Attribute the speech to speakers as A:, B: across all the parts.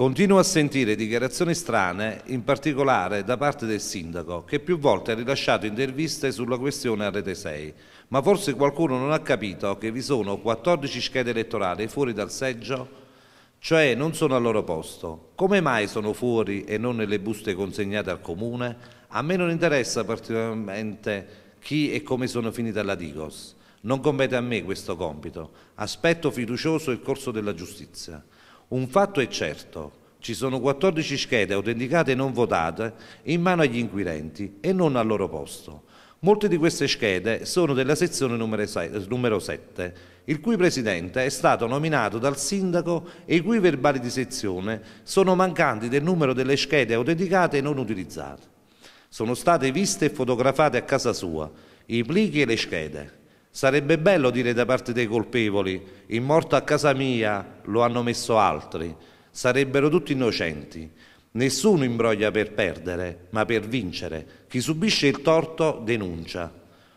A: Continuo a sentire dichiarazioni strane, in particolare da parte del sindaco, che più volte ha rilasciato interviste sulla questione a Rete 6, ma forse qualcuno non ha capito che vi sono 14 schede elettorali fuori dal seggio cioè non sono al loro posto. Come mai sono fuori e non nelle buste consegnate al comune? A me non interessa particolarmente chi e come sono finiti alla Digos. Non compete a me questo compito. Aspetto fiducioso il corso della giustizia. Un fatto è certo, ci sono 14 schede autenticate e non votate in mano agli inquirenti e non al loro posto. Molte di queste schede sono della sezione numero 7, il cui presidente è stato nominato dal sindaco e i cui verbali di sezione sono mancanti del numero delle schede autenticate e non utilizzate. Sono state viste e fotografate a casa sua i plichi e le schede, Sarebbe bello dire da parte dei colpevoli, il morto a casa mia lo hanno messo altri, sarebbero tutti innocenti. Nessuno imbroglia per perdere, ma per vincere. Chi subisce il torto denuncia.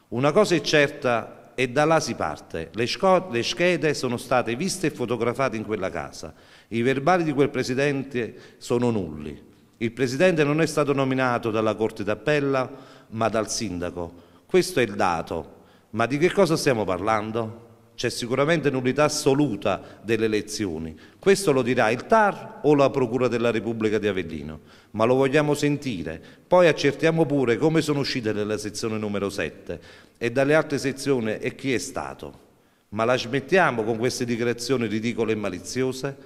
A: Una cosa è certa e da là si parte. Le, le schede sono state viste e fotografate in quella casa. I verbali di quel presidente sono nulli. Il presidente non è stato nominato dalla Corte d'Appella, ma dal sindaco. Questo è il dato ma di che cosa stiamo parlando? C'è sicuramente nullità assoluta delle elezioni. Questo lo dirà il TAR o la Procura della Repubblica di Avellino, ma lo vogliamo sentire. Poi accertiamo pure come sono uscite dalla sezione numero 7 e dalle altre sezioni e chi è stato. Ma la smettiamo con queste dichiarazioni ridicole e maliziose?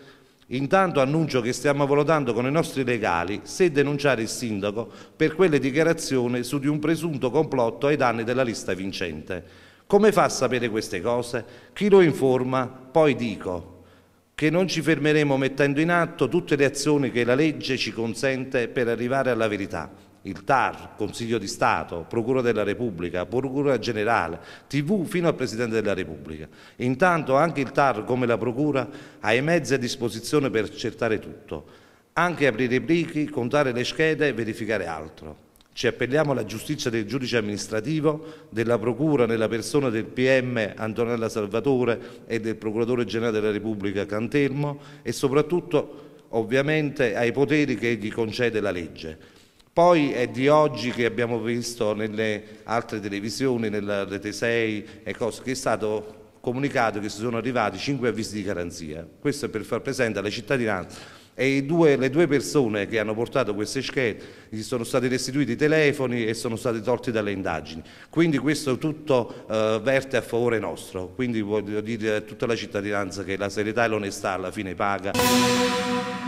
A: Intanto annuncio che stiamo valutando con i nostri legali se denunciare il sindaco per quelle dichiarazioni su di un presunto complotto ai danni della lista vincente. Come fa a sapere queste cose? Chi lo informa? Poi dico che non ci fermeremo mettendo in atto tutte le azioni che la legge ci consente per arrivare alla verità il TAR, Consiglio di Stato, Procura della Repubblica, Procura Generale, TV fino al Presidente della Repubblica. intanto anche il TAR, come la Procura, ha i mezzi a disposizione per accertare tutto, anche aprire i plichi, contare le schede e verificare altro. Ci appelliamo alla giustizia del giudice amministrativo, della Procura nella persona del PM Antonella Salvatore e del Procuratore Generale della Repubblica Cantelmo e soprattutto ovviamente ai poteri che gli concede la legge. Poi è di oggi che abbiamo visto nelle altre televisioni, nella Rete 6 e cose, che è stato comunicato che si sono arrivati cinque avvisi di garanzia. Questo è per far presente alla cittadinanza. E due, le due persone che hanno portato queste schede gli sono stati restituiti i telefoni e sono stati tolti dalle indagini. Quindi questo tutto eh, verte a favore nostro. Quindi voglio dire a tutta la cittadinanza che la serietà e l'onestà alla fine paga.